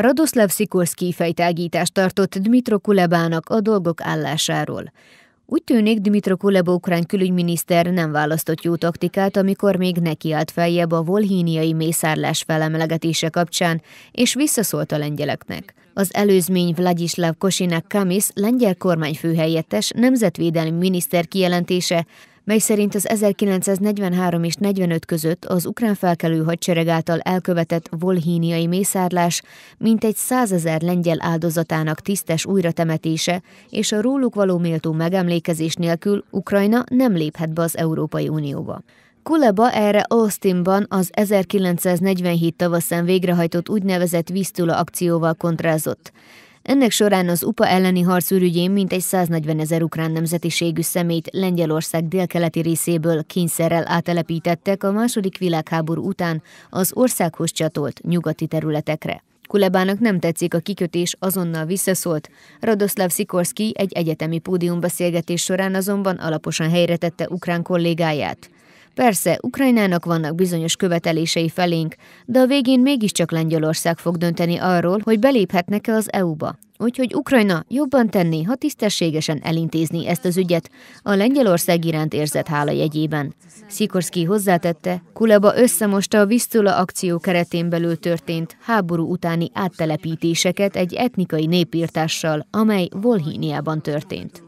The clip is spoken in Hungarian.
Radoszláv Szikorszki fejtágítást tartott Dmitro Kulebának a dolgok állásáról. Úgy tűnik, Dmitro Kuleba ukrán külügyminiszter nem választott jó taktikát, amikor még nekiállt feljebb a volhíniai mészárlás felemelegetése kapcsán, és visszaszólt a lengyeleknek. Az előzmény Vladislav Kosinak Kamis, lengyel kormányfőhelyettes, nemzetvédelmi miniszter kijelentése mely szerint az 1943 és 45 között az ukrán felkelő hadsereg által elkövetett volhíniai mészárlás mintegy százezer lengyel áldozatának tisztes újratemetése és a róluk való méltó megemlékezés nélkül Ukrajna nem léphet be az Európai Unióba. Kuleba erre Austinban az 1947 tavaszán végrehajtott úgynevezett víztula akcióval kontrázott. Ennek során az UPA elleni harc ürügyén mintegy 140 ezer ukrán nemzetiségű szemét Lengyelország délkeleti részéből kényszerrel átelepítettek a második világháború után az országhoz csatolt nyugati területekre. Kulebának nem tetszik a kikötés, azonnal visszaszólt. Radoszláv Szikorszki egy egyetemi pódiumbeszélgetés során azonban alaposan helyretette ukrán kollégáját. Persze, Ukrajnának vannak bizonyos követelései felénk, de a végén mégiscsak Lengyelország fog dönteni arról, hogy beléphetnek-e az EU-ba. Úgyhogy Ukrajna jobban tenné, ha tisztességesen elintézni ezt az ügyet, a Lengyelország iránt érzett hála jegyében. Szikorszki hozzátette, Kuleba összemosta a Visztula akció keretén belül történt háború utáni áttelepítéseket egy etnikai népírtással, amely Volhíniában történt.